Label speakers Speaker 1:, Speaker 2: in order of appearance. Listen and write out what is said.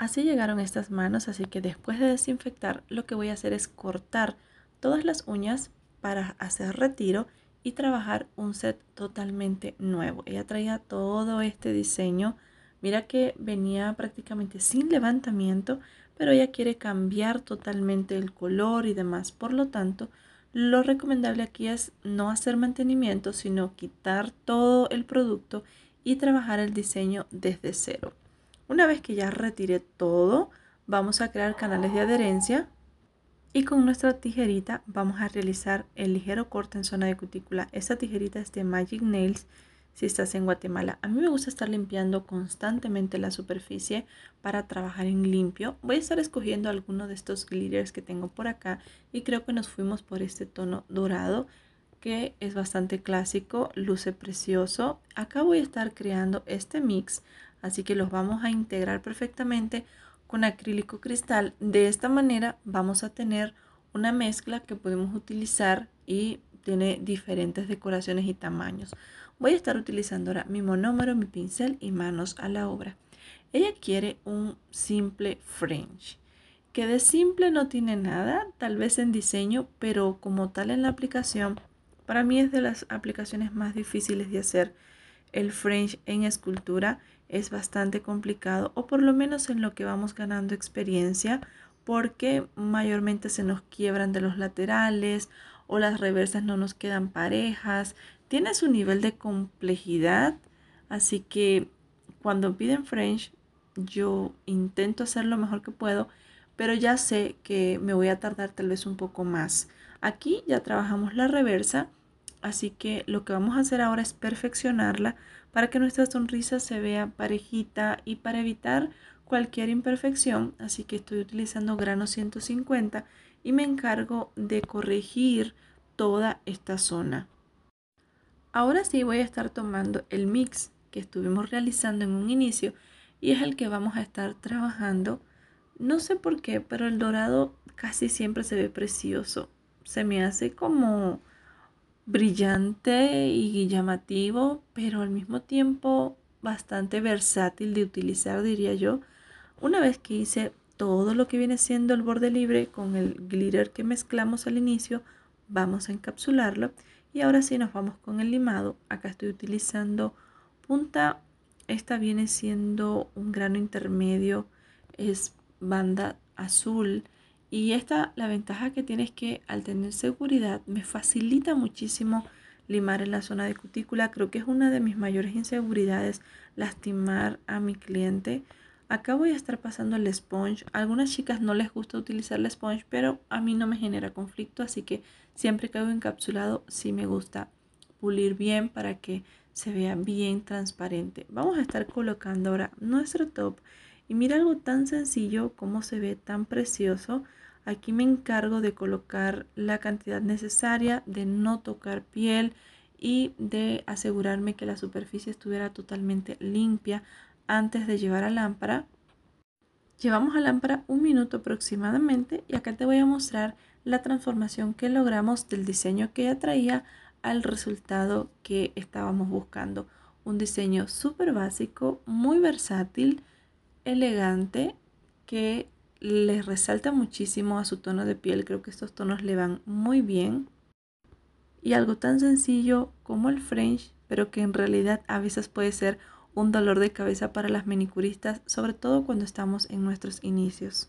Speaker 1: Así llegaron estas manos, así que después de desinfectar lo que voy a hacer es cortar todas las uñas para hacer retiro y trabajar un set totalmente nuevo. Ella traía todo este diseño. Mira que venía prácticamente sin levantamiento, pero ella quiere cambiar totalmente el color y demás. Por lo tanto, lo recomendable aquí es no hacer mantenimiento, sino quitar todo el producto y trabajar el diseño desde cero. Una vez que ya retiré todo, vamos a crear canales de adherencia y con nuestra tijerita vamos a realizar el ligero corte en zona de cutícula. Esta tijerita es de Magic Nails si estás en Guatemala. A mí me gusta estar limpiando constantemente la superficie para trabajar en limpio. Voy a estar escogiendo alguno de estos glitters que tengo por acá y creo que nos fuimos por este tono dorado que es bastante clásico, luce precioso. Acá voy a estar creando este mix Así que los vamos a integrar perfectamente con acrílico cristal. De esta manera vamos a tener una mezcla que podemos utilizar y tiene diferentes decoraciones y tamaños. Voy a estar utilizando ahora mi monómero, mi pincel y manos a la obra. Ella quiere un simple fringe. que de simple no tiene nada, tal vez en diseño, pero como tal en la aplicación, para mí es de las aplicaciones más difíciles de hacer el French en escultura es bastante complicado, o por lo menos en lo que vamos ganando experiencia, porque mayormente se nos quiebran de los laterales o las reversas no nos quedan parejas. Tiene su nivel de complejidad, así que cuando piden French yo intento hacer lo mejor que puedo, pero ya sé que me voy a tardar tal vez un poco más. Aquí ya trabajamos la reversa Así que lo que vamos a hacer ahora es perfeccionarla para que nuestra sonrisa se vea parejita y para evitar cualquier imperfección. Así que estoy utilizando grano 150 y me encargo de corregir toda esta zona. Ahora sí voy a estar tomando el mix que estuvimos realizando en un inicio y es el que vamos a estar trabajando. No sé por qué, pero el dorado casi siempre se ve precioso. Se me hace como brillante y llamativo, pero al mismo tiempo bastante versátil de utilizar, diría yo. Una vez que hice todo lo que viene siendo el borde libre con el glitter que mezclamos al inicio, vamos a encapsularlo. Y ahora sí nos vamos con el limado. Acá estoy utilizando punta. Esta viene siendo un grano intermedio, es banda azul y esta, la ventaja que tiene es que al tener seguridad me facilita muchísimo limar en la zona de cutícula. Creo que es una de mis mayores inseguridades lastimar a mi cliente. Acá voy a estar pasando el sponge. algunas chicas no les gusta utilizar el sponge, pero a mí no me genera conflicto, así que siempre que hago encapsulado sí me gusta pulir bien para que se vea bien transparente. Vamos a estar colocando ahora nuestro top y mira algo tan sencillo como se ve tan precioso. Aquí me encargo de colocar la cantidad necesaria, de no tocar piel y de asegurarme que la superficie estuviera totalmente limpia antes de llevar a lámpara. Llevamos a lámpara un minuto aproximadamente y acá te voy a mostrar la transformación que logramos del diseño que ya traía al resultado que estábamos buscando. Un diseño súper básico, muy versátil, elegante que le resalta muchísimo a su tono de piel. Creo que estos tonos le van muy bien. Y algo tan sencillo como el French, pero que en realidad a veces puede ser un dolor de cabeza para las manicuristas, sobre todo cuando estamos en nuestros inicios.